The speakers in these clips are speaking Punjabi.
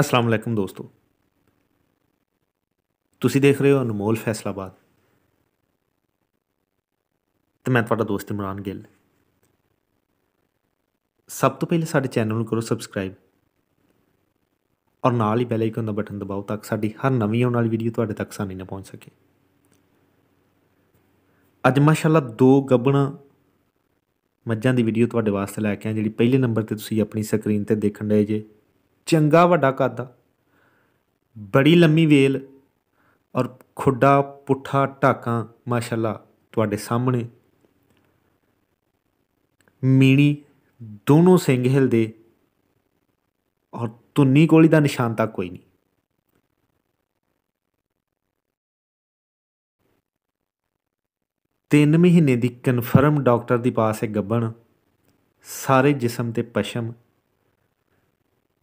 ਅਸਲਾਮ ਵਾਲੇਕਮ ਦੋਸਤੋ ਤੁਸੀਂ ਦੇਖ ਰਹੇ ਹੋ ਅਨਮੋਲ ਫੈਸਲਾਬਾਦ ਤੇ ਮੈਂ ਤੁਹਾਡਾ ਦੋਸਤ ਇਮਰਾਨ ਗਿੱਲ ਸਭ ਤੋਂ ਪਹਿਲੇ ਸਾਡੇ ਚੈਨਲ ਨੂੰ ਕਰੋ ਸਬਸਕ੍ਰਾਈਬ ਔਰ ਨਾਲ ਹੀ ਬੈਲ ਆਈਕਨ ਦਾ ਬਟਨ ਦਬਾਓ ਤਾਂ ਕਿ ਸਾਡੀ ਹਰ ਨਵੀਂ ਆਉਣ ਵਾਲੀ ਵੀਡੀਓ ਤੁਹਾਡੇ ਤੱਕ ਸਾਨੀ ਨਾ ਪਹੁੰਚ ਸਕੇ ਅੱਜ ਮਾਸ਼ਾਅੱਲਾ ਦੋ ਗੱਬਣਾ ਮੱਝਾਂ ਦੀ ਵੀਡੀਓ ਤੁਹਾਡੇ ਵਾਸਤੇ ਲੈ ਕੇ ਆਇਆ ਜਿਹੜੀ ਪਹਿਲੇ ਨੰਬਰ ਤੇ ਤੁਸੀਂ ਆਪਣੀ ਸਕਰੀਨ ਤੇ ਦੇਖਣ ਦੇ ਜੇ ਚੰਗਾ ਵੱਡਾ ਕੱਦ ਬੜੀ ਲੰਮੀ ਵੇਲ ਔਰ ਖੁੱਡਾ ਪੁੱਠਾ ਟਾਕਾ ਮਾਸ਼ਾਅੱਲਾ ਤੁਹਾਡੇ ਸਾਹਮਣੇ ਮੀਣੀ ਦੋਨੋਂ ਸਿੰਘ ਹਿਲਦੇ ਔਰ ਤੁੰਨੀ ਕੋਲੀ ਦਾ ਨਿਸ਼ਾਨ ਤੱਕ ਕੋਈ ਨਹੀਂ ਤਿੰਨ ਮਹੀਨੇ ਦੀ ਕਨਫਰਮ ਡਾਕਟਰ ਦੀ ਪਾਸ ਹੈ ਗੱਬਣ ਸਾਰੇ ਜਿਸਮ ਤੇ ਪਸ਼ਮ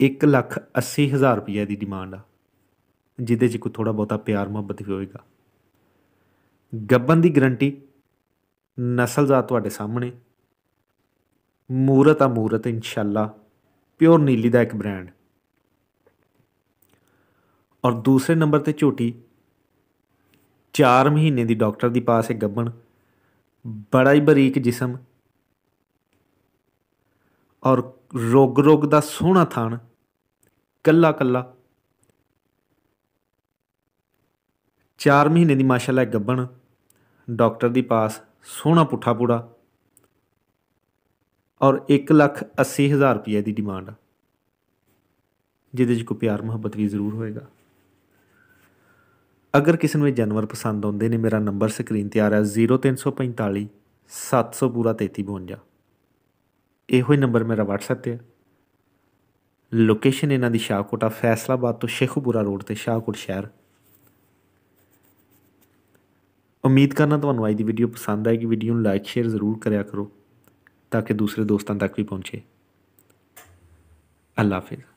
1 ਲੱਖ 80 ਹਜ਼ਾਰ ਰੁਪਈਆ ਦੀ ਡਿਮਾਂਡ ਆ ਜਿਹਦੇ 'ਚ ਕੋਈ ਥੋੜਾ ਬਹੁਤਾ ਪਿਆਰ ਮੁਹੱਬਤ ਵੀ ਹੋਵੇਗਾ ਗੱਬਨ ਦੀ ਗਰੰਟੀ ਨਸਲ ਦਾ ਤੁਹਾਡੇ ਸਾਹਮਣੇ ਮੂਰਤ ਆ ਮੂਰਤ ਇਨਸ਼ਾਅੱਲਾ ਪਿਓਰ ਨੀਲੀ ਦਾ ਇੱਕ ਬ੍ਰਾਂਡ ਔਰ ਦੂਸਰੇ ਨੰਬਰ ਤੇ ਝੋਟੀ 4 ਮਹੀਨੇ ਦੀ ਡਾਕਟਰ ਦੀ ਪਾਸ ਹੈ ਗੱਬਨ ਬੜਾ ਹੀ ਬਰੀਕ ਜਿਸਮ ਔਰ ਰੋਗ ਰੋਗ ਦਾ ਸੋਹਣਾ ਥਾਨ ਕੱਲਾ ਕੱਲਾ 4 ਮਹੀਨੇ ਦੀ ਮਾਸ਼ਾਅੱਲਾ ਗੱਬਣ ਡਾਕਟਰ ਦੀ ਪਾਸ ਸੋਹਣਾ ਪੁੱਠਾ ਪੂੜਾ ਔਰ 1 ਲੱਖ 80 ਹਜ਼ਾਰ ਰੁਪਏ ਦੀ ਡਿਮਾਂਡ ਜਿਹਦੇ 'ਚ ਕੋ ਪਿਆਰ ਮੁਹੱਬਤ ਵੀ ਜ਼ਰੂਰ ਹੋਏਗਾ ਅਗਰ ਕਿਸੇ ਨੂੰ ਇਹ ਜਾਨਵਰ ਪਸੰਦ ਆਉਂਦੇ ਨੇ ਮੇਰਾ ਨੰਬਰ ਸਕਰੀਨ ਤੇ ਆ ਰਿਹਾ 0345 700 ਪੂਰਾ ਇਹੋ ਹੀ ਨੰਬਰ ਮੇਰਾ WhatsApp ਤੇ ਹੈ ਲੋਕੇਸ਼ਨ ਇਹਨਾਂ ਦੀ ਸ਼ਾਹਕੋਟਾ ਫੈਸਲਾਬਾਦ ਤੋਂ ਸ਼ੇਖੂਪੁਰਾ ਰੋਡ ਤੇ ਸ਼ਾਹਕੋਟ ਸ਼ਹਿਰ ਉਮੀਦ ਕਰਨਾ ਤੁਹਾਨੂੰ ਅੱਜ ਦੀ ਵੀਡੀਓ ਪਸੰਦ ਆਏਗੀ ਵੀਡੀਓ ਨੂੰ ਲਾਈਕ ਸ਼ੇਅਰ ਜ਼ਰੂਰ ਕਰਿਆ ਕਰੋ ਤਾਂ ਕਿ ਦੂਸਰੇ ਦੋਸਤਾਂ ਤੱਕ ਵੀ ਪਹੁੰਚੇ ਅੱਲਾ ਹਾਫਿਜ਼